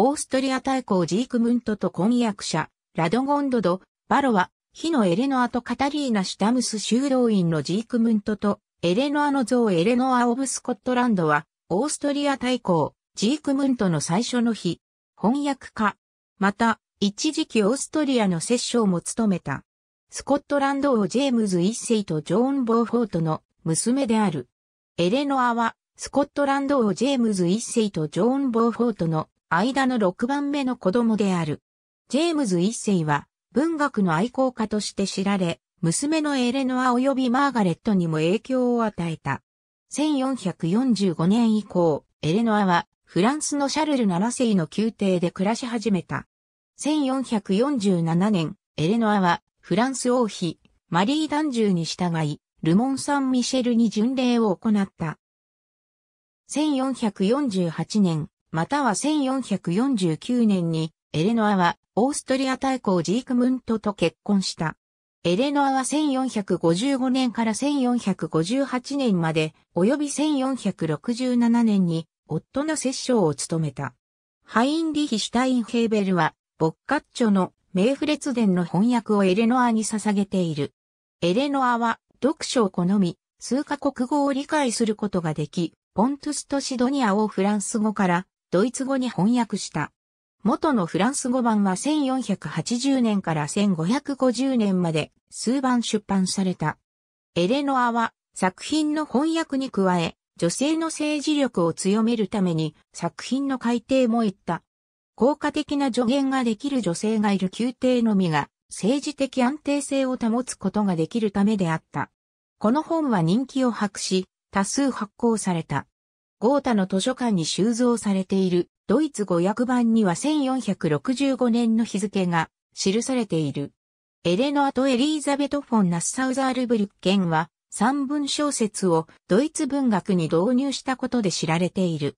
オーストリア大公ジークムントと婚約者、ラドゴンドド、バロは、火のエレノアとカタリーナ・シュタムス修道院のジークムントと、エレノアの像エレノア・オブ・スコットランドは、オーストリア大公、ジークムントの最初の日、翻訳家。また、一時期オーストリアの摂政も務めた。スコットランド王ジェームズ一世とジョーン・ボーフォートの娘である。エレノアは、スコットランド王ジェームズ一世とジョーン・ボーフォートの間の6番目の子供である。ジェームズ一世は文学の愛好家として知られ、娘のエレノア及びマーガレットにも影響を与えた。1445年以降、エレノアはフランスのシャルル7世の宮廷で暮らし始めた。1447年、エレノアはフランス王妃、マリー・ダンジューに従い、ルモン・サン・ミシェルに巡礼を行った。1448年、または1449年にエレノアはオーストリア大公ジークムントと結婚した。エレノアは1455年から1458年まで、及び1467年に夫の摂政を務めた。ハインリヒ・シュタインヘーベルは、ボッカッチョのメーフレツデンの翻訳をエレノアに捧げている。エレノアは読書を好み、数カ国語を理解することができ、ポントゥスとシドニアをフランス語から、ドイツ語に翻訳した。元のフランス語版は1480年から1550年まで数版出版された。エレノアは作品の翻訳に加え、女性の政治力を強めるために作品の改定も言った。効果的な助言ができる女性がいる宮廷のみが政治的安定性を保つことができるためであった。この本は人気を博し、多数発行された。ゴータの図書館に収蔵されているドイツ語訳版には1465年の日付が記されている。エレノアとエリーザベト・フォン・ナッサウザールブリッケンは三文小説をドイツ文学に導入したことで知られている。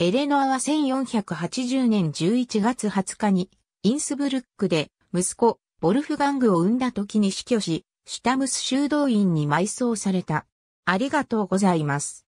エレノアは1480年11月20日にインスブルックで息子ボルフガングを産んだ時に死去し、シュタムス修道院に埋葬された。ありがとうございます。